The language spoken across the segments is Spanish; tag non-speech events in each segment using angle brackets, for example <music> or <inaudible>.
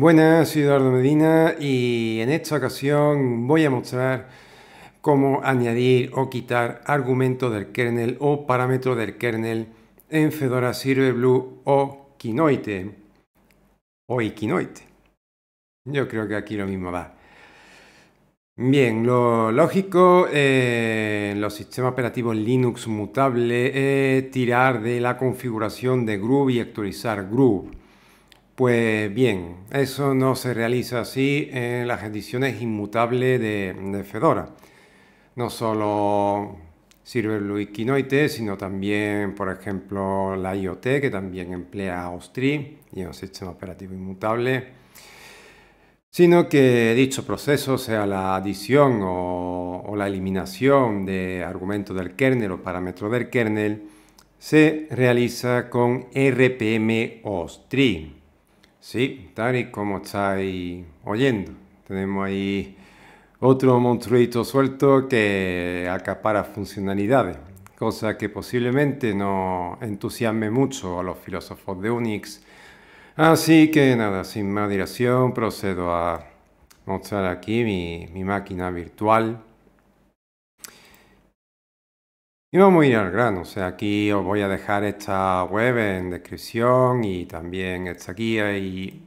Buenas, soy Eduardo Medina y en esta ocasión voy a mostrar cómo añadir o quitar argumentos del kernel o parámetro del kernel en Fedora Silverblue o Kinoite o Yo creo que aquí lo mismo va. Bien, lo lógico en eh, los sistemas operativos Linux mutable es tirar de la configuración de Groove y actualizar Groove. Pues bien, eso no se realiza así en las ediciones inmutables de, Fedora. No solo sirve el Quinoite, sino también, por ejemplo, la IoT, que también emplea Ostri y un sistema operativo inmutable, sino que dicho proceso, sea la adición o, la eliminación de argumentos del kernel o parámetros del kernel, se realiza con RPM Ostri Sí, tal y como estáis oyendo. Tenemos ahí otro monstruito suelto que acapara funcionalidades, cosa que posiblemente no entusiasme mucho a los filósofos de Unix. Así que nada, sin más dilación, procedo a mostrar aquí mi, mi máquina virtual y vamos a ir al grano, o sea, aquí os voy a dejar esta web en descripción y también esta guía y,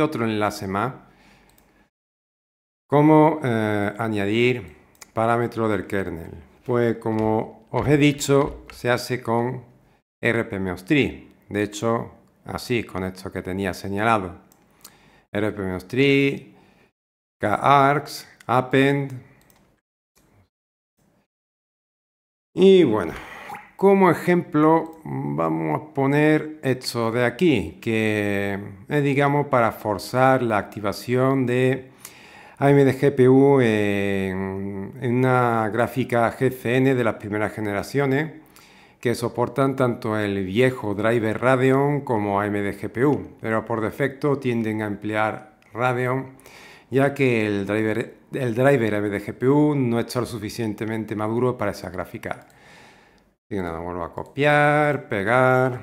otro enlace más. ¿Cómo eh, añadir parámetro del kernel? Pues como os he dicho, se hace con rpmostree. 3 De hecho, así, con esto que tenía señalado. rpmostree 3 kargs, append, Y bueno, como ejemplo vamos a poner esto de aquí, que es digamos para forzar la activación de AMD GPU en, una gráfica GCN de las primeras generaciones que soportan tanto el viejo driver Radeon como AMD GPU, pero por defecto tienden a emplear Radeon ya que el driver, el driver gpu no está lo suficientemente maduro para esa gráfica Y nada, vuelvo a copiar, pegar,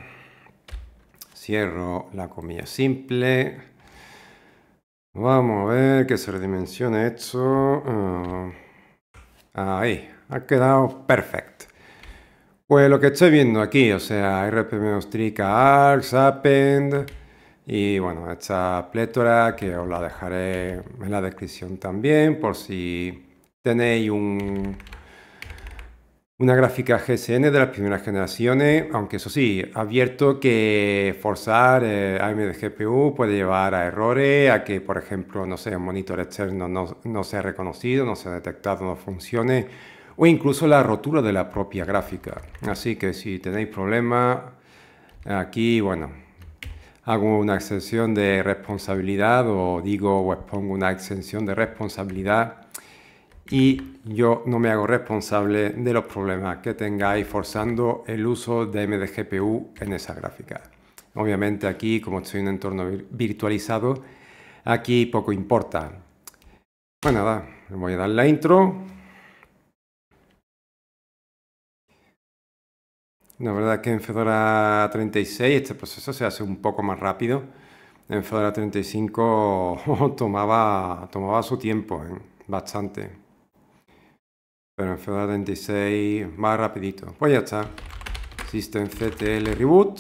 cierro la comilla simple. Vamos a ver que se redimensione esto. Ah, ahí, ha quedado perfecto. Pues lo que estoy viendo aquí, o sea, RPM Ostrica, Arcs, Append y bueno, esta plétora que os la dejaré en la descripción también por si tenéis una gráfica GCN de las primeras generaciones, aunque eso sí, advierto que forzar eh, AMD GPU puede llevar a errores, a que por ejemplo, no sé, un monitor externo no, no sea reconocido, no sea detectado, no funcione, o incluso la rotura de la propia gráfica. Así que si tenéis problemas, aquí, bueno, hago una exención de responsabilidad o digo o expongo una exención de responsabilidad y yo no me hago responsable de los problemas que tengáis forzando el uso de MDGPU en esa gráfica. Obviamente aquí, como estoy en un entorno virtualizado, aquí poco importa. Bueno, pues nada, voy a dar la intro. La verdad es que en Fedora 36 este proceso se hace un poco más rápido. En Fedora 35 <laughs> tomaba, tomaba su tiempo, ¿eh? bastante. Pero en Fedora 36 va rapidito. Pues ya está. systemctl reboot.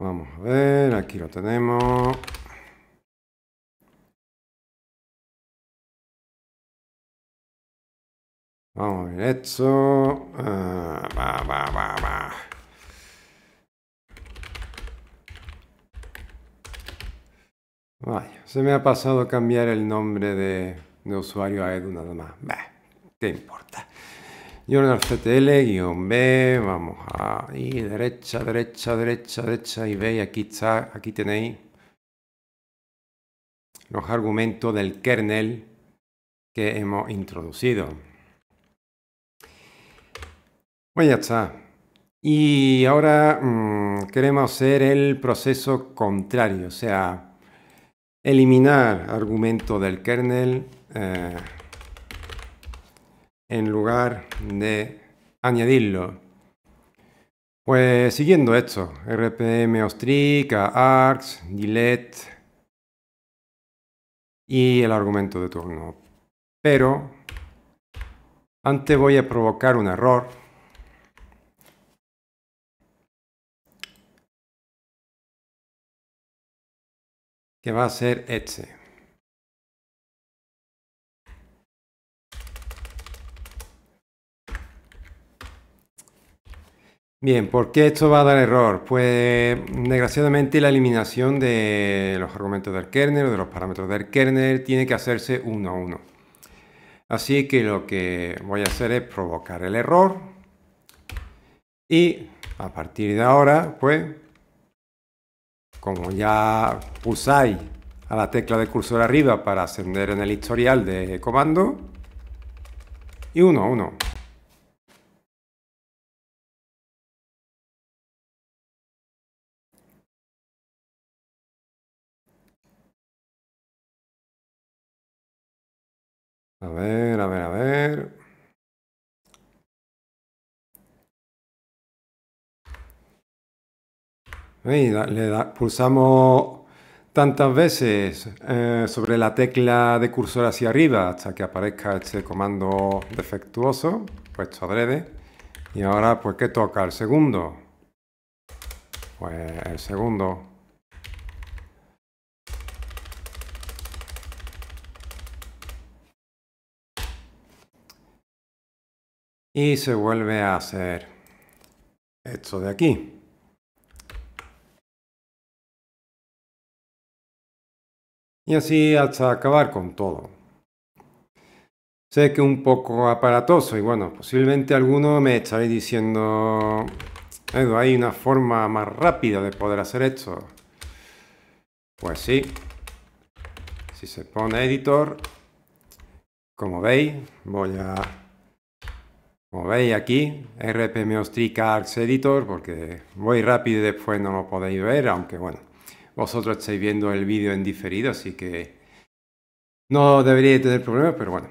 Vamos a ver, aquí lo tenemos. Vamos a ver esto. Ah, va, va, va, va. Vaya, se me ha pasado cambiar el nombre de, usuario a Edu nada más. Bah, ¿qué importa? journalctl B, vamos ir derecha, derecha, derecha, derecha, y veis, aquí está, aquí tenéis los argumentos del kernel que hemos introducido. Bueno, ya está. Y ahora mm, queremos hacer el proceso contrario, o sea, eliminar argumento del kernel eh, en lugar de añadirlo. Pues siguiendo esto, rpm ostrica, args, delete y el argumento de turno. Pero antes voy a provocar un error que va a ser este. Bien, ¿por qué esto va a dar error? Pues desgraciadamente la eliminación de los argumentos del kernel o de los parámetros del kernel tiene que hacerse uno a uno. Así que lo que voy a hacer es provocar el error y a partir de ahora pues como ya pulsáis a la tecla de cursor arriba para ascender en el historial de comando, y uno a uno. A ver, a ver, a ver. le pulsamos tantas veces eh, sobre la tecla de cursor hacia arriba hasta que aparezca este comando defectuoso, puesto adrede. Y ahora, pues, ¿qué toca? El segundo. Pues el segundo. Y se vuelve a hacer esto de aquí. y así hasta acabar con todo. Sé que un poco aparatoso y bueno, posiblemente alguno me estaré diciendo, Edu, hay una forma más rápida de poder hacer esto. Pues sí, si se pone editor, como veis, voy a, como veis aquí, RPM Editor, porque voy rápido y después no lo podéis ver, aunque bueno, vosotros estáis viendo el vídeo en diferido, así que no debería tener problemas, pero bueno.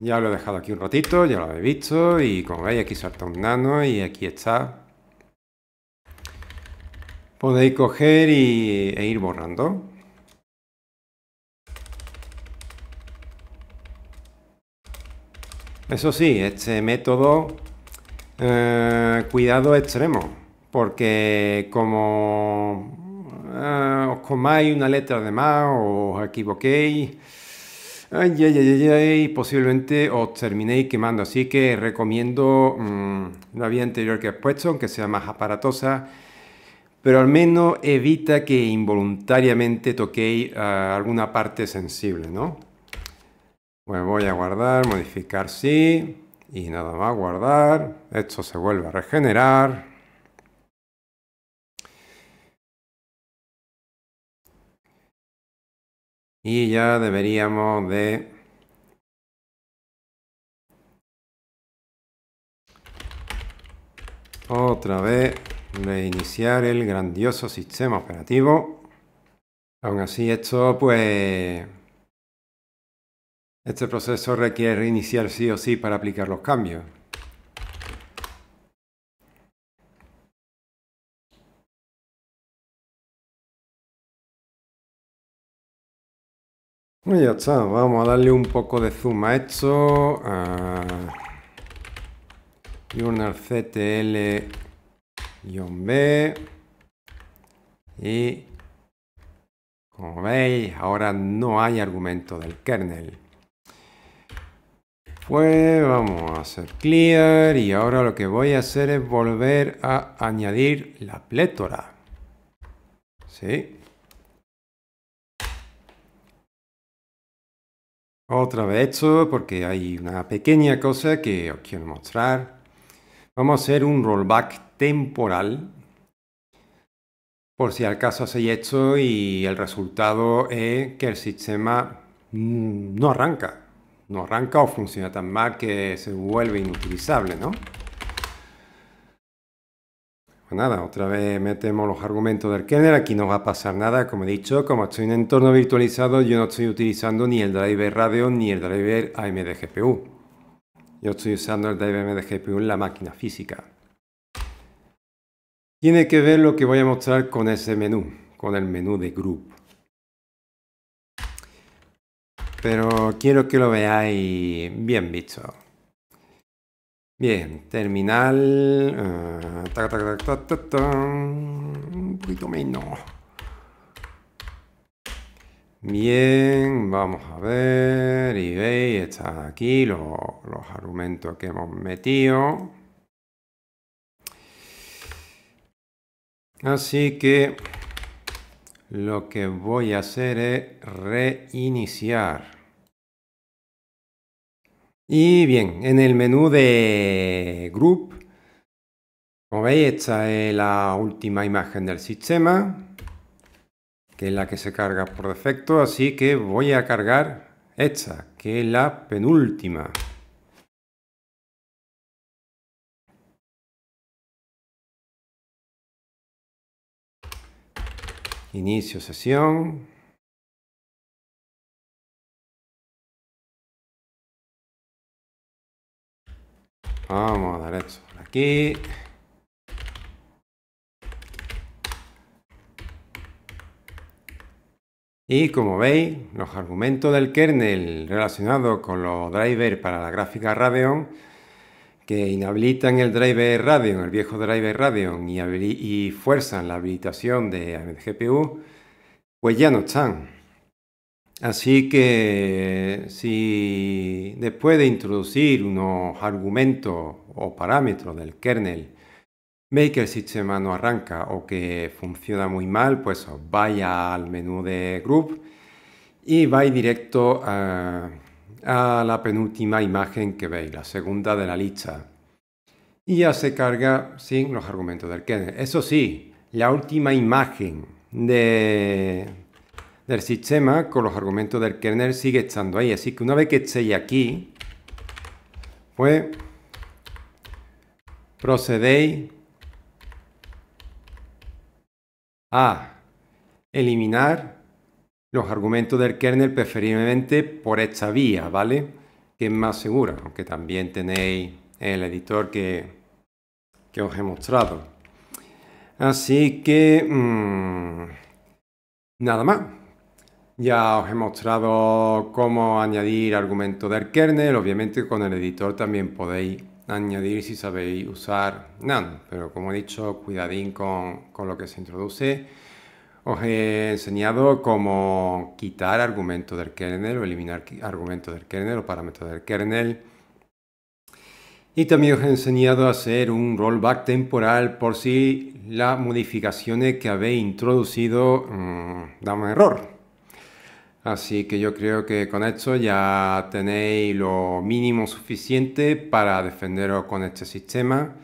Ya lo he dejado aquí un ratito, ya lo habéis visto y como veis aquí salta un nano y aquí está. Podéis coger y, e ir borrando. Eso sí, este método, eh, cuidado extremo, porque como Ah, os comáis una letra de más, o os equivoquéis. Ay, posiblemente os terminéis quemando. Así que recomiendo mm, la vía anterior que he puesto, aunque sea más aparatosa, pero al menos evita que involuntariamente toquéis ah, alguna parte sensible, Pues voy a guardar, modificar sí, y nada más guardar. Esto se vuelve a regenerar. y ya deberíamos de otra vez reiniciar el grandioso sistema operativo. Aún así, esto pues... Este proceso requiere reiniciar sí o sí para aplicar los cambios. Bueno, ya está, vamos a darle un poco de zoom a esto. Y CTL-B. Y como veis, ahora no hay argumento del kernel. Pues vamos a hacer clear y ahora lo que voy a hacer es volver a añadir la plétora. ¿Sí? Otra vez esto porque hay una pequeña cosa que os quiero mostrar. Vamos a hacer un rollback temporal. Por si al caso hacéis esto y el resultado es que el sistema mm, no arranca. No arranca o funciona tan mal que se vuelve inutilizable, ¿no? Pues nada, otra vez metemos los argumentos del kernel, aquí no va a pasar nada, como he dicho, como estoy en entorno virtualizado, yo no estoy utilizando ni el driver radio ni el driver AMD GPU. Yo estoy usando el driver AMD GPU en la máquina física. Tiene que ver lo que voy a mostrar con ese menú, con el menú de group. Pero quiero que lo veáis bien visto. Bien, terminal. Ah, un poquito menos. Bien, vamos a ver. y veis está aquí, los argumentos que hemos metido. Así que lo que voy a hacer es reiniciar. Y bien, en el menú de Group, como veis, esta es la última imagen del sistema, que es la que se carga por defecto, así que voy a cargar esta, que es la penúltima. Inicio sesión. Vamos a dar esto por aquí. Y como veis, los argumentos del kernel relacionados con los drivers para la gráfica Radeon, que inhabilitan el driver Radeon, el viejo driver Radeon, y, y fuerzan la habilitación de GPU, pues ya no están. Así que si después de introducir unos argumentos o parámetros del kernel veis que el sistema no arranca o que funciona muy mal, pues vaya al menú de group y vais directo a, a la penúltima imagen que veis, la segunda de la lista. Y ya se carga sin los argumentos del kernel. Eso sí, la última imagen de del sistema con los argumentos del kernel sigue estando ahí. Así que una vez que estéis aquí, pues procedéis a eliminar los argumentos del kernel preferiblemente por esta vía, ¿vale? Que es más segura, aunque también tenéis el editor que, os he mostrado. Así que... Mm, nada más. Ya os he mostrado cómo añadir argumento del kernel, obviamente con el editor también podéis añadir si sabéis usar nano, pero como he dicho, cuidadín con, con lo que se introduce. Os he enseñado cómo quitar argumento del kernel o eliminar argumento del kernel o parámetros del kernel. Y también os he enseñado a hacer un rollback temporal por si las modificaciones que habéis introducido mmm, dan un error. Así que yo creo que con esto ya tenéis lo mínimo suficiente para defenderos con este sistema.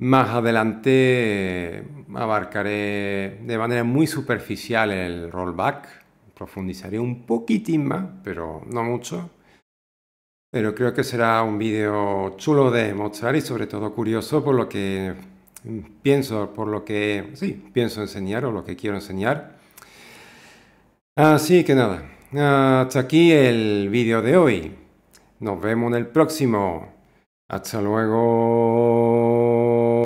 Más adelante eh, abarcaré de manera muy superficial el rollback, profundizaré un poquitín más, pero no mucho. Pero creo que será un vídeo chulo de mostrar y sobre todo curioso por lo que pienso, por lo que sí, pienso enseñar o lo que quiero enseñar. Así que nada, hasta aquí el vídeo de hoy. Nos vemos en el próximo. Hasta luego.